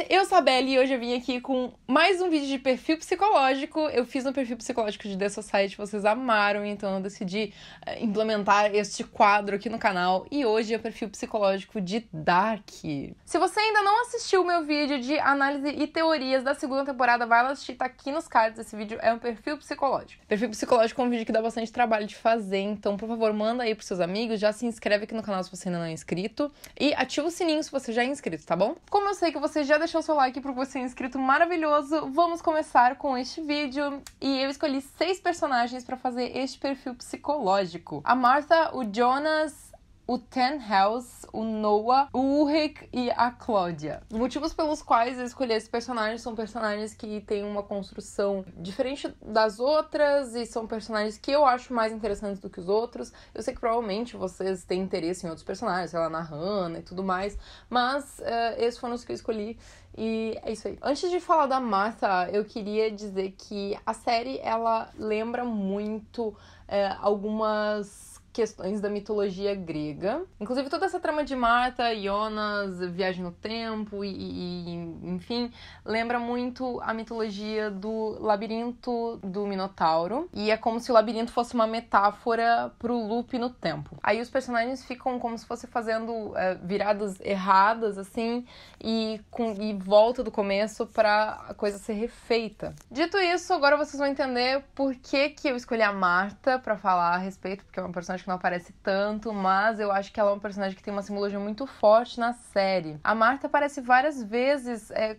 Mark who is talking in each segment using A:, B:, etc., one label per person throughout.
A: Assim, eu sou a Belle e hoje eu vim aqui com mais um vídeo de perfil psicológico. Eu fiz um perfil psicológico de The Society, vocês amaram, então eu decidi eh, implementar este quadro aqui no canal. E hoje é o perfil psicológico de Dark. Se você ainda não assistiu o meu vídeo de análise e teorias da segunda temporada, vai lá assistir, tá aqui nos cards. Esse vídeo é um perfil psicológico. Perfil psicológico é um vídeo que dá bastante trabalho de fazer, então por favor, manda aí pros seus amigos, já se inscreve aqui no canal se você ainda não é inscrito e ativa o sininho se você já é inscrito, tá bom? Como eu sei que você já deixou o seu like para você inscrito maravilhoso. Vamos começar com este vídeo e eu escolhi seis personagens para fazer este perfil psicológico: a Martha, o Jonas, o Tenhouse, o Noah, o Ulrich e a Cláudia. Motivos pelos quais eu escolhi esses personagens são personagens que têm uma construção diferente das outras e são personagens que eu acho mais interessantes do que os outros. Eu sei que provavelmente vocês têm interesse em outros personagens, sei lá, na Hannah e tudo mais, mas uh, esses foram os que eu escolhi e é isso aí. Antes de falar da Martha, eu queria dizer que a série ela lembra muito eh, algumas questões da mitologia grega. Inclusive, toda essa trama de Marta, Jonas, viagem no tempo e, e, enfim, lembra muito a mitologia do labirinto do Minotauro. E é como se o labirinto fosse uma metáfora pro loop no tempo. Aí os personagens ficam como se fosse fazendo é, viradas erradas, assim, e, com, e volta do começo para a coisa ser refeita. Dito isso, agora vocês vão entender por que, que eu escolhi a Marta para falar a respeito, porque é uma personagem personagem que não aparece tanto, mas eu acho que ela é um personagem que tem uma simbologia muito forte na série. A Marta aparece várias vezes é,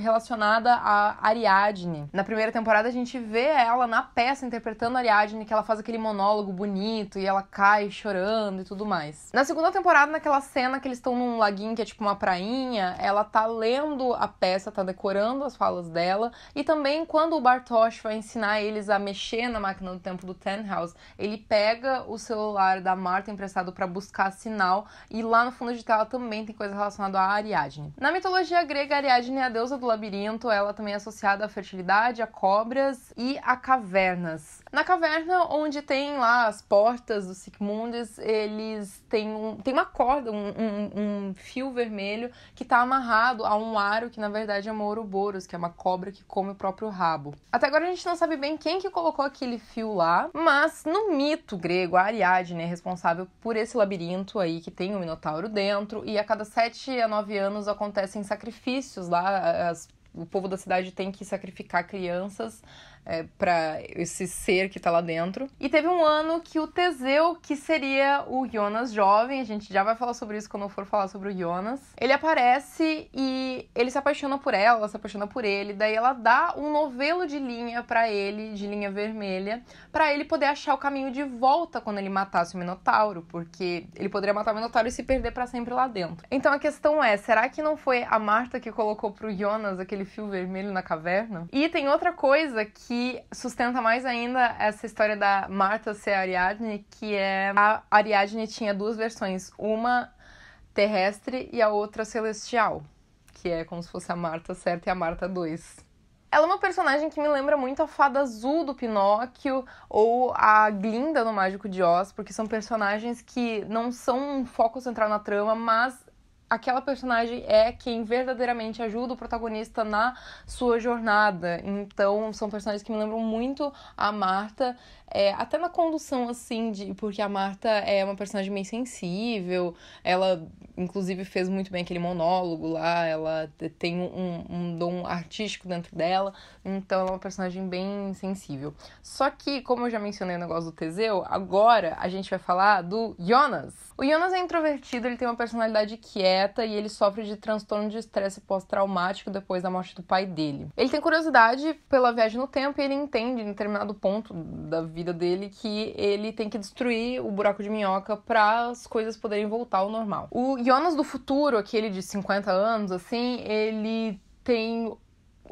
A: relacionada a Ariadne. Na primeira temporada a gente vê ela na peça interpretando Ariadne, que ela faz aquele monólogo bonito e ela cai chorando e tudo mais. Na segunda temporada, naquela cena que eles estão num laguinho que é tipo uma prainha, ela tá lendo a peça, tá decorando as falas dela e também quando o Bartosz vai ensinar eles a mexer na máquina do tempo do Ten House, ele pega o celular da Marta emprestado para buscar sinal e lá no fundo de tela também tem coisa relacionada a Ariadne. Na mitologia grega, Ariadne é a deusa do labirinto ela também é associada à fertilidade, a cobras e a cavernas. Na caverna onde tem lá as portas dos Sigmundes, eles têm um, tem uma corda, um, um, um fio vermelho que está amarrado a um aro que na verdade é uma Ouroboros, que é uma cobra que come o próprio rabo. Até agora a gente não sabe bem quem que colocou aquele fio lá, mas no mito grego, a Ariadne é responsável por esse labirinto aí que tem o um Minotauro dentro e a cada 7 a 9 anos acontecem sacrifícios lá, as o povo da cidade tem que sacrificar crianças é, para esse ser que tá lá dentro. E teve um ano que o Teseu, que seria o Jonas jovem, a gente já vai falar sobre isso quando eu for falar sobre o Jonas, ele aparece e ele se apaixona por ela, ela se apaixona por ele, daí ela dá um novelo de linha para ele, de linha vermelha, para ele poder achar o caminho de volta quando ele matasse o Minotauro, porque ele poderia matar o Minotauro e se perder para sempre lá dentro. Então a questão é, será que não foi a Marta que colocou pro Jonas aquele fio vermelho na caverna? E tem outra coisa que sustenta mais ainda essa história da Marta ser a Ariadne, que é a Ariadne tinha duas versões, uma terrestre e a outra celestial que é como se fosse a Marta certa e a Marta 2. Ela é uma personagem que me lembra muito a Fada Azul do Pinóquio ou a Glinda no Mágico de Oz, porque são personagens que não são um foco central na trama, mas aquela personagem é quem verdadeiramente ajuda o protagonista na sua jornada. Então, são personagens que me lembram muito a Marta é, até na condução, assim, de porque a Marta é uma personagem meio sensível, ela, inclusive, fez muito bem aquele monólogo lá, ela tem um, um dom artístico dentro dela, então ela é uma personagem bem sensível. Só que, como eu já mencionei o negócio do Teseu, agora a gente vai falar do Jonas. O Jonas é introvertido, ele tem uma personalidade quieta e ele sofre de transtorno de estresse pós-traumático depois da morte do pai dele. Ele tem curiosidade pela viagem no tempo e ele entende, em determinado ponto da vida, vida dele que ele tem que destruir o buraco de minhoca para as coisas poderem voltar ao normal. O Jonas do futuro, aquele de 50 anos, assim, ele tem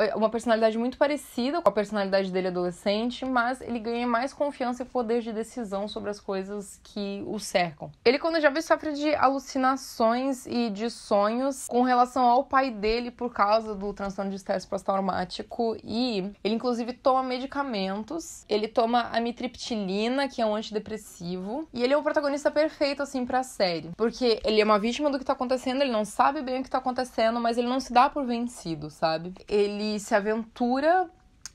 A: é uma personalidade muito parecida com a personalidade dele adolescente, mas ele ganha mais confiança e poder de decisão sobre as coisas que o cercam. Ele, quando jovem, sofre de alucinações e de sonhos com relação ao pai dele por causa do transtorno de estresse pós-traumático e ele, inclusive, toma medicamentos. Ele toma amitriptilina, que é um antidepressivo, e ele é o protagonista perfeito, assim, pra série, porque ele é uma vítima do que tá acontecendo, ele não sabe bem o que tá acontecendo, mas ele não se dá por vencido, sabe? Ele se aventura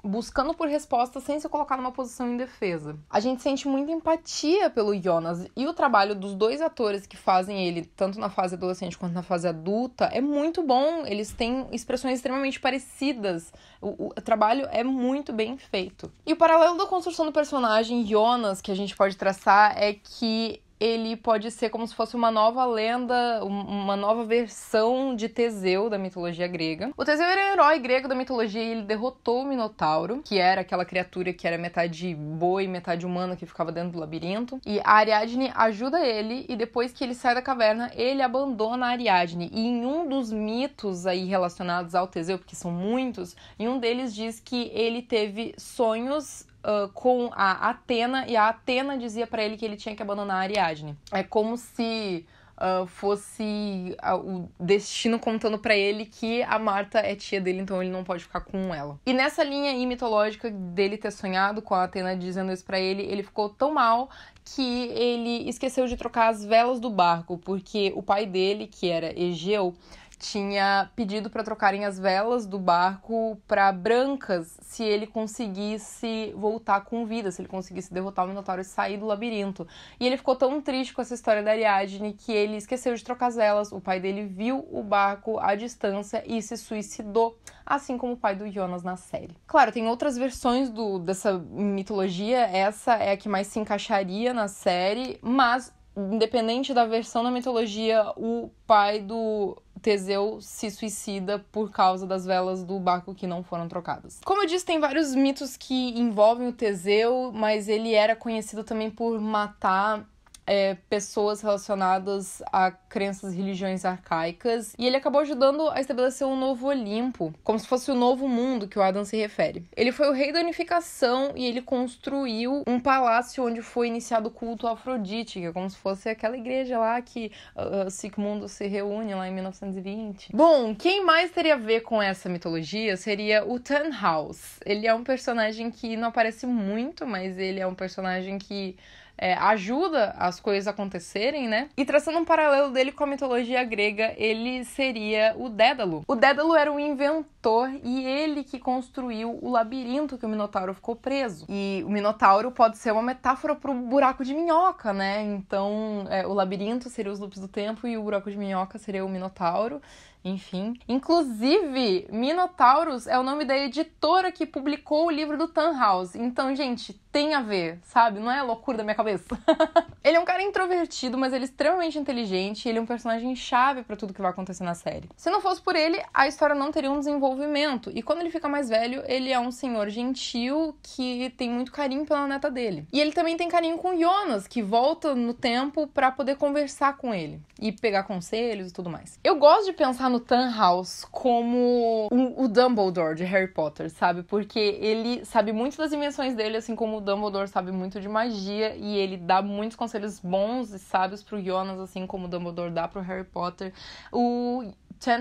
A: buscando por respostas sem se colocar numa posição indefesa. A gente sente muita empatia pelo Jonas e o trabalho dos dois atores que fazem ele, tanto na fase adolescente quanto na fase adulta, é muito bom. Eles têm expressões extremamente parecidas. O, o, o trabalho é muito bem feito. E o paralelo da construção do personagem Jonas que a gente pode traçar é que ele pode ser como se fosse uma nova lenda, uma nova versão de Teseu da mitologia grega. O Teseu era um herói grego da mitologia e ele derrotou o Minotauro, que era aquela criatura que era metade boi, metade humana que ficava dentro do labirinto. E a Ariadne ajuda ele e depois que ele sai da caverna, ele abandona a Ariadne. E em um dos mitos aí relacionados ao Teseu, porque são muitos, em um deles diz que ele teve sonhos Uh, com a Atena e a Atena dizia para ele que ele tinha que abandonar a Ariadne. É como se uh, fosse uh, o destino contando para ele que a Marta é tia dele, então ele não pode ficar com ela. E nessa linha aí mitológica dele ter sonhado com a Atena dizendo isso para ele, ele ficou tão mal que ele esqueceu de trocar as velas do barco, porque o pai dele, que era Egeu, tinha pedido para trocarem as velas do barco para brancas se ele conseguisse voltar com vida, se ele conseguisse derrotar o Minotauro e sair do labirinto. E ele ficou tão triste com essa história da Ariadne que ele esqueceu de trocar as velas. O pai dele viu o barco à distância e se suicidou, assim como o pai do Jonas na série. Claro, tem outras versões do, dessa mitologia, essa é a que mais se encaixaria na série, mas independente da versão da mitologia, o pai do Teseu se suicida por causa das velas do barco que não foram trocadas. Como eu disse, tem vários mitos que envolvem o Teseu, mas ele era conhecido também por matar é, pessoas relacionadas a crenças e religiões arcaicas, e ele acabou ajudando a estabelecer um novo Olimpo, como se fosse o novo mundo que o Adam se refere. Ele foi o rei da unificação e ele construiu um palácio onde foi iniciado o culto a Afrodite, que é como se fosse aquela igreja lá que uh, Sigmundo se reúne lá em 1920. Bom, quem mais teria a ver com essa mitologia seria o Tannhaus. Ele é um personagem que não aparece muito, mas ele é um personagem que é, ajuda as coisas acontecerem, né? E traçando um paralelo dele com a mitologia grega, ele seria o Dédalo. O Dédalo era um inventor e ele que construiu o labirinto que o Minotauro ficou preso. E o Minotauro pode ser uma metáfora para o buraco de minhoca, né? Então, é, o labirinto seria os loops do tempo e o buraco de minhoca seria o Minotauro enfim. Inclusive, Minotauros é o nome da editora que publicou o livro do Tannhaus. Então, gente, tem a ver, sabe? Não é loucura da minha cabeça. ele é um cara introvertido, mas ele é extremamente inteligente e ele é um personagem chave para tudo que vai acontecer na série. Se não fosse por ele, a história não teria um desenvolvimento. E quando ele fica mais velho, ele é um senhor gentil que tem muito carinho pela neta dele. E ele também tem carinho com Jonas, que volta no tempo para poder conversar com ele e pegar conselhos e tudo mais. Eu gosto de pensar no house como o, o Dumbledore de Harry Potter, sabe? Porque ele sabe muito das invenções dele, assim como o Dumbledore sabe muito de magia, e ele dá muitos conselhos bons e sábios pro Jonas, assim como o Dumbledore dá pro Harry Potter. O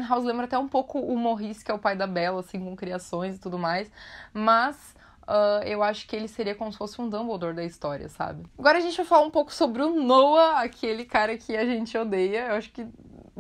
A: house lembra até um pouco o Morris, que é o pai da Bella, assim, com criações e tudo mais, mas... Uh, eu acho que ele seria como se fosse um Dumbledore da história, sabe? Agora a gente vai falar um pouco sobre o Noah, aquele cara que a gente odeia. Eu acho que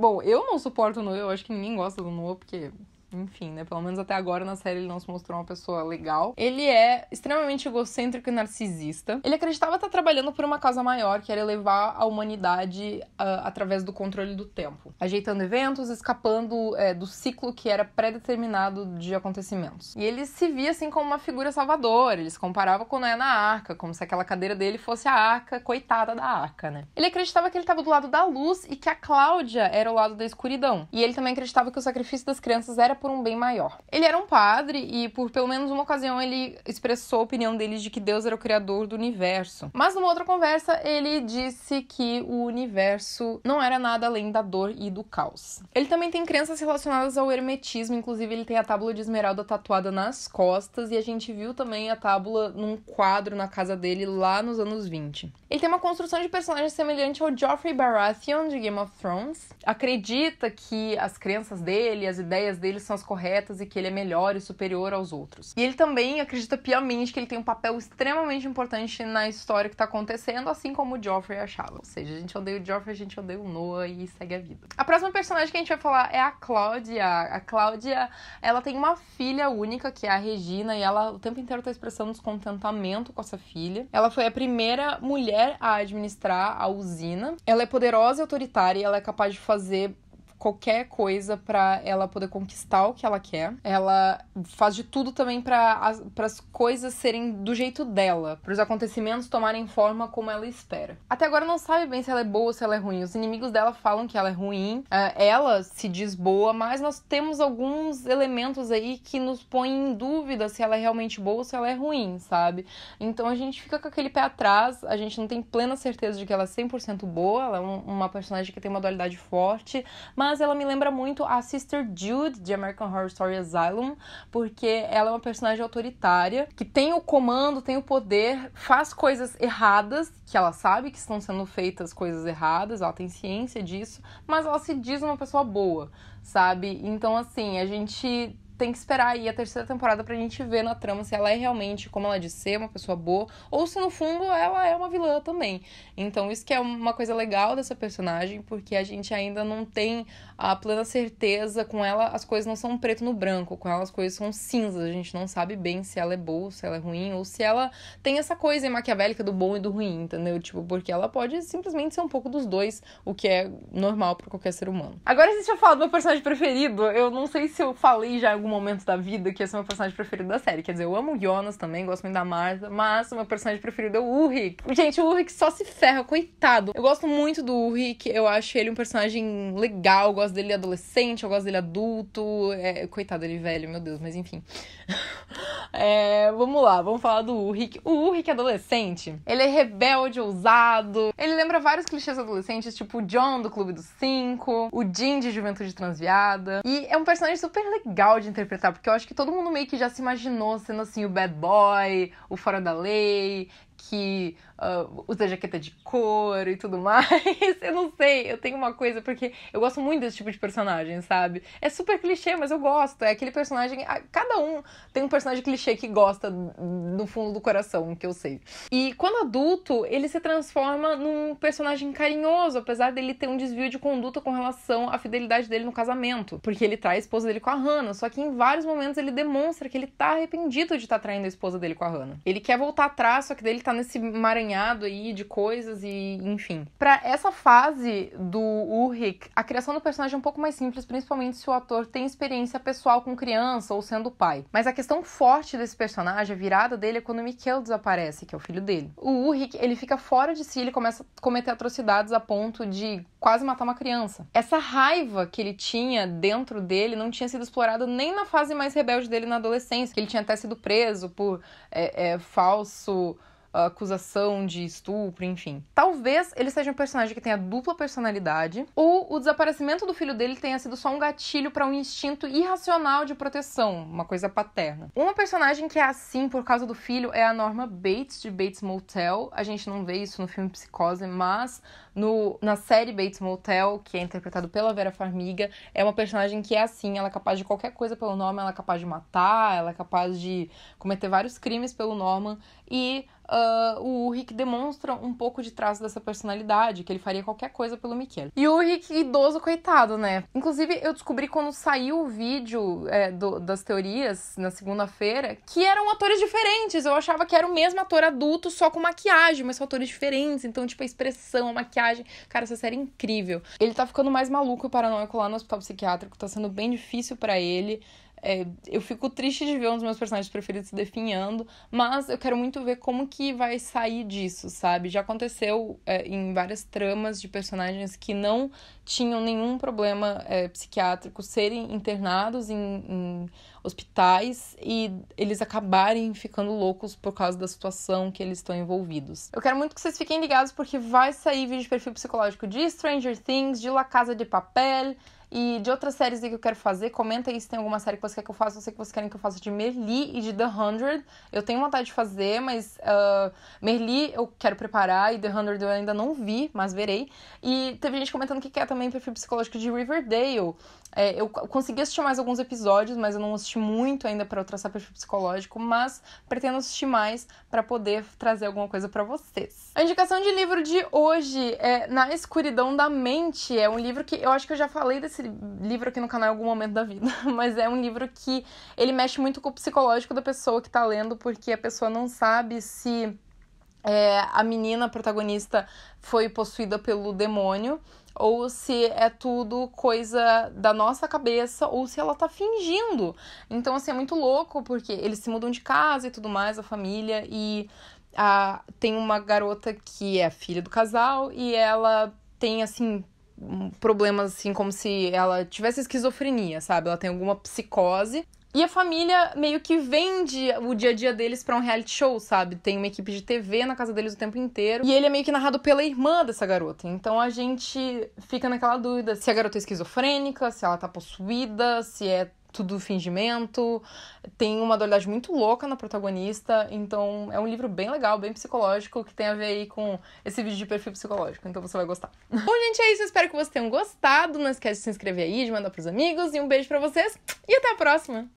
A: Bom, eu não suporto o Noah, eu acho que ninguém gosta do Noah, porque enfim, né? Pelo menos até agora na série ele não se mostrou uma pessoa legal. Ele é extremamente egocêntrico e narcisista. Ele acreditava estar trabalhando por uma causa maior, que era elevar a humanidade uh, através do controle do tempo, ajeitando eventos, escapando é, do ciclo que era pré-determinado de acontecimentos. E ele se via assim como uma figura salvadora, ele se comparava com Noé na arca, como se aquela cadeira dele fosse a arca, coitada da arca, né? Ele acreditava que ele estava do lado da luz e que a Cláudia era o lado da escuridão. E ele também acreditava que o sacrifício das crianças era por um bem maior. Ele era um padre e, por pelo menos uma ocasião, ele expressou a opinião dele de que Deus era o criador do universo. Mas numa outra conversa, ele disse que o universo não era nada além da dor e do caos. Ele também tem crenças relacionadas ao hermetismo, inclusive ele tem a tábua de esmeralda tatuada nas costas e a gente viu também a tábua num quadro na casa dele lá nos anos 20. Ele tem uma construção de personagem semelhante ao Geoffrey Baratheon de Game of Thrones. Acredita que as crenças dele, as ideias dele são as corretas e que ele é melhor e superior aos outros. E ele também acredita piamente que ele tem um papel extremamente importante na história que está acontecendo, assim como o Joffrey achava. Ou seja, a gente odeia o Joffrey, a gente odeia o Noah e segue a vida. A próxima personagem que a gente vai falar é a Cláudia. A Cláudia, ela tem uma filha única, que é a Regina, e ela o tempo inteiro está expressando descontentamento com essa filha. Ela foi a primeira mulher a administrar a usina. Ela é poderosa e autoritária e ela é capaz de fazer qualquer coisa para ela poder conquistar o que ela quer. Ela faz de tudo também para as coisas serem do jeito dela, para os acontecimentos tomarem forma como ela espera. Até agora não sabe bem se ela é boa ou se ela é ruim. Os inimigos dela falam que ela é ruim, ah, ela se diz boa, mas nós temos alguns elementos aí que nos põem em dúvida se ela é realmente boa ou se ela é ruim, sabe? Então a gente fica com aquele pé atrás, a gente não tem plena certeza de que ela é 100% boa, ela é uma personagem que tem uma dualidade forte, mas mas ela me lembra muito a Sister Jude de American Horror Story Asylum, porque ela é uma personagem autoritária que tem o comando, tem o poder, faz coisas erradas, que ela sabe que estão sendo feitas coisas erradas, ela tem ciência disso, mas ela se diz uma pessoa boa, sabe? Então, assim, a gente tem que esperar aí a terceira temporada pra gente ver na trama se ela é realmente, como ela é disse, ser uma pessoa boa, ou se no fundo ela é uma vilã também. Então, isso que é uma coisa legal dessa personagem, porque a gente ainda não tem a plena certeza com ela, as coisas não são preto no branco, com ela as coisas são cinzas, a gente não sabe bem se ela é boa, se ela é ruim, ou se ela tem essa coisa maquiavélica do bom e do ruim, entendeu? Tipo, porque ela pode simplesmente ser um pouco dos dois, o que é normal para qualquer ser humano. Agora, se eu falar do meu personagem preferido, eu não sei se eu falei já algum momento da vida que esse é o meu personagem preferido da série. Quer dizer, eu amo o Jonas também, gosto muito da Martha, mas o meu personagem preferido é o Ulrich. Gente, o Ulrich só se ferra, coitado. Eu gosto muito do Ulrich, eu acho ele um personagem legal, eu gosto dele adolescente, eu gosto dele adulto. É, coitado, ele é velho, meu Deus, mas enfim. é, vamos lá, vamos falar do Ulrich. O Ulrich é adolescente, ele é rebelde, ousado, ele lembra vários clichês adolescentes, tipo o John do Clube dos Cinco, o Jean de Juventude Transviada, e é um personagem super legal de interpretar interpretar, porque eu acho que todo mundo meio que já se imaginou sendo assim o bad boy, o fora da lei, que uh, usa jaqueta de couro e tudo mais. eu não sei, eu tenho uma coisa, porque eu gosto muito desse tipo de personagem, sabe? É super clichê, mas eu gosto. É aquele personagem. Ah, cada um tem um personagem clichê que gosta no fundo do coração, que eu sei. E quando adulto, ele se transforma num personagem carinhoso, apesar dele ter um desvio de conduta com relação à fidelidade dele no casamento. Porque ele trai a esposa dele com a Hannah, só que em vários momentos ele demonstra que ele tá arrependido de estar tá traindo a esposa dele com a Hannah. Ele quer voltar atrás, só que dele tá tá nesse maranhado aí de coisas e enfim. Para essa fase do Ulrich, a criação do personagem é um pouco mais simples, principalmente se o ator tem experiência pessoal com criança ou sendo pai. Mas a questão forte desse personagem, a virada dele é quando o Mikkel desaparece, que é o filho dele. O Ulrich, ele fica fora de si, ele começa a cometer atrocidades a ponto de quase matar uma criança. Essa raiva que ele tinha dentro dele não tinha sido explorada nem na fase mais rebelde dele na adolescência, que ele tinha até sido preso por é, é, falso acusação de estupro, enfim. Talvez ele seja um personagem que tenha dupla personalidade, ou o desaparecimento do filho dele tenha sido só um gatilho para um instinto irracional de proteção, uma coisa paterna. Uma personagem que é assim por causa do filho é a Norma Bates, de Bates Motel. A gente não vê isso no filme Psicose, mas no, na série Bates Motel, que é interpretado pela Vera Farmiga, é uma personagem que é assim, ela é capaz de qualquer coisa pelo Norman, ela é capaz de matar, ela é capaz de cometer vários crimes pelo Norman, e uh, o Ulrich demonstra um pouco de traço dessa personalidade, que ele faria qualquer coisa pelo Miquel. E o Ulrich, idoso, coitado, né? Inclusive, eu descobri quando saiu o vídeo é, do, das teorias, na segunda-feira, que eram atores diferentes. Eu achava que era o mesmo ator adulto, só com maquiagem, mas são atores diferentes. Então, tipo, a expressão, a maquiagem. Cara, essa série é incrível. Ele tá ficando mais maluco e paranoico lá no hospital psiquiátrico, tá sendo bem difícil para ele. É, eu fico triste de ver um dos meus personagens preferidos definhando, mas eu quero muito ver como que vai sair disso, sabe? Já aconteceu é, em várias tramas de personagens que não tinham nenhum problema é, psiquiátrico serem internados em, em hospitais e eles acabarem ficando loucos por causa da situação que eles estão envolvidos. Eu quero muito que vocês fiquem ligados porque vai sair vídeo de perfil psicológico de Stranger Things, de La Casa de Papel e de outras séries que eu quero fazer, comenta aí se tem alguma série que você quer que eu faça. Eu sei que vocês querem que eu faça de Merli e de The Hundred. Eu tenho vontade de fazer, mas uh, Merli eu quero preparar e The Hundred eu ainda não vi, mas verei. E teve gente comentando que quer também perfil psicológico de Riverdale. É, eu consegui assistir mais alguns episódios, mas eu não assisti muito ainda para eu traçar perfil psicológico, mas pretendo assistir mais para poder trazer alguma coisa para vocês. A indicação de livro de hoje é Na Escuridão da Mente. É um livro que eu acho que eu já falei desse esse livro aqui no canal em algum momento da vida, mas é um livro que ele mexe muito com o psicológico da pessoa que tá lendo, porque a pessoa não sabe se é, a menina protagonista foi possuída pelo demônio ou se é tudo coisa da nossa cabeça ou se ela tá fingindo. Então, assim, é muito louco porque eles se mudam de casa e tudo mais, a família, e a, ah, tem uma garota que é filha do casal e ela tem, assim, problemas assim, como se ela tivesse esquizofrenia, sabe? Ela tem alguma psicose. E a família meio que vende o dia a dia deles para um reality show, sabe? Tem uma equipe de TV na casa deles o tempo inteiro. E ele é meio que narrado pela irmã dessa garota. Então a gente fica naquela dúvida se a garota é esquizofrênica, se ela tá possuída, se é tudo fingimento, tem uma dualidade muito louca na protagonista, então é um livro bem legal, bem psicológico, que tem a ver aí com esse vídeo de perfil psicológico, então você vai gostar. Bom, gente, é isso, eu espero que vocês tenham gostado, não esquece de se inscrever aí, de mandar pros amigos, e um beijo para vocês, e até a próxima!